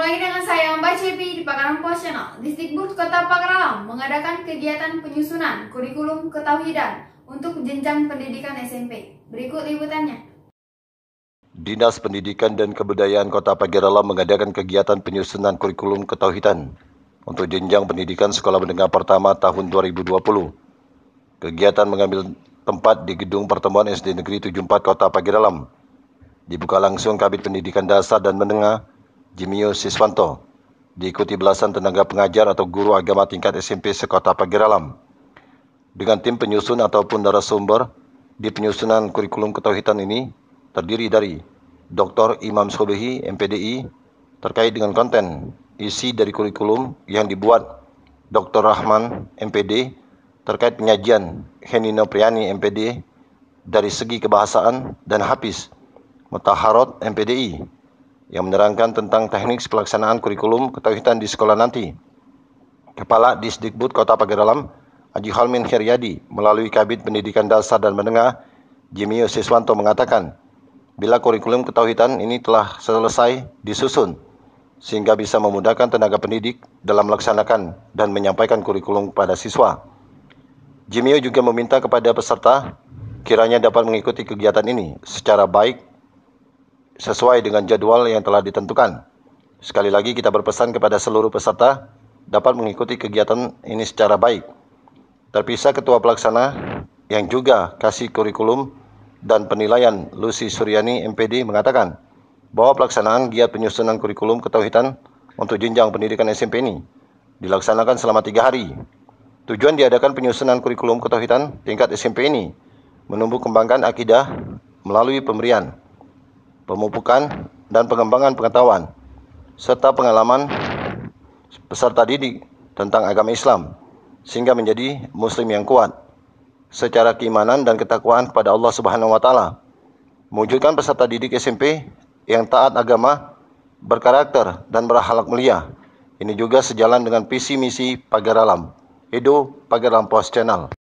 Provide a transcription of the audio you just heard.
lagi dengan saya Mbak Cepi di Pakaran Pos Channel. Distrik Kota Pangrango mengadakan kegiatan penyusunan kurikulum ketauhidan untuk jenjang pendidikan SMP. Berikut liputannya. Dinas Pendidikan dan Kebudayaan Kota Pagirala mengadakan kegiatan penyusunan kurikulum ketauhidan untuk jenjang pendidikan sekolah menengah pertama tahun 2020. Kegiatan mengambil tempat di Gedung Pertemuan SD Negeri 74 Kota Pagaralam. Dibuka langsung Kabit Pendidikan Dasar dan Menengah Jimio Siswanto, diikuti belasan tenaga pengajar atau guru agama tingkat SMP sekota Pagiralam. Dengan tim penyusun ataupun narasumber di penyusunan kurikulum ketauhidan ini terdiri dari Dr. Imam Solehi, MPDI, terkait dengan konten isi dari kurikulum yang dibuat Dr. Rahman, MPD, terkait penyajian Henino Priani, MPD, dari segi kebahasaan dan Hafiz, Mutaharot, MPDI, yang menerangkan tentang teknik pelaksanaan kurikulum ketauhidan di sekolah nanti. Kepala Disdikbud Kota Pagar Dalam, Haji Halmin Heriadi, melalui Kabit Pendidikan Dasar dan Menengah, Jimio Siswanto mengatakan, bila kurikulum ketauhidan ini telah selesai disusun, sehingga bisa memudahkan tenaga pendidik dalam melaksanakan dan menyampaikan kurikulum kepada siswa. Jimio juga meminta kepada peserta kiranya dapat mengikuti kegiatan ini secara baik sesuai dengan jadwal yang telah ditentukan. Sekali lagi kita berpesan kepada seluruh peserta dapat mengikuti kegiatan ini secara baik. Terpisah Ketua Pelaksana yang juga kasih kurikulum dan penilaian Lucy Suryani MPD mengatakan bahwa pelaksanaan giat penyusunan kurikulum ketauhidan untuk jenjang pendidikan SMP ini dilaksanakan selama tiga hari. Tujuan diadakan penyusunan kurikulum ketauhidan tingkat SMP ini menumbuh kembangkan akidah melalui pemberian pemupukan, dan pengembangan pengetahuan, serta pengalaman peserta didik tentang agama Islam, sehingga menjadi muslim yang kuat secara keimanan dan ketakwaan kepada Allah Subhanahu wa taala. Mewujudkan peserta didik SMP yang taat agama, berkarakter dan berakhlak mulia. Ini juga sejalan dengan visi misi Pagar Alam. Edo Pagar Alam Post Channel.